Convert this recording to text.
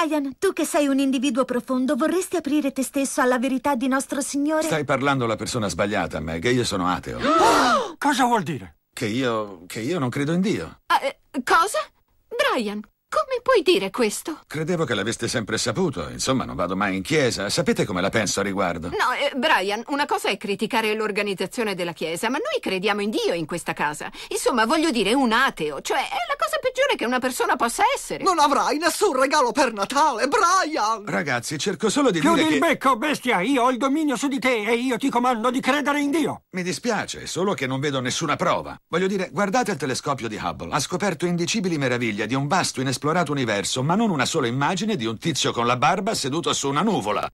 Brian, tu che sei un individuo profondo, vorresti aprire te stesso alla verità di nostro Signore? Stai parlando alla persona sbagliata, Meg, io sono ateo. Cosa vuol dire? Che io... che io non credo in Dio. Ah, eh, cosa? Brian, come puoi dire questo? Credevo che l'aveste sempre saputo. Insomma, non vado mai in chiesa. Sapete come la penso a riguardo? No, eh, Brian, una cosa è criticare l'organizzazione della chiesa, ma noi crediamo in Dio in questa casa. Insomma, voglio dire, un ateo. Cioè, è la cosa peggiore che una persona possa essere. Non avrai nessun regalo per Natale, Brian! Ragazzi, cerco solo di Chiudi dire il che... becco, bestia! Io ho il dominio su di te e io ti comando di credere in Dio! Mi dispiace, solo che non vedo nessuna prova. Voglio dire, guardate il telescopio di Hubble. Ha scoperto indicibili meraviglie di un vasto, inesplorato universo, ma non una sola immagine di un tizio con la barba seduto su una nuvola.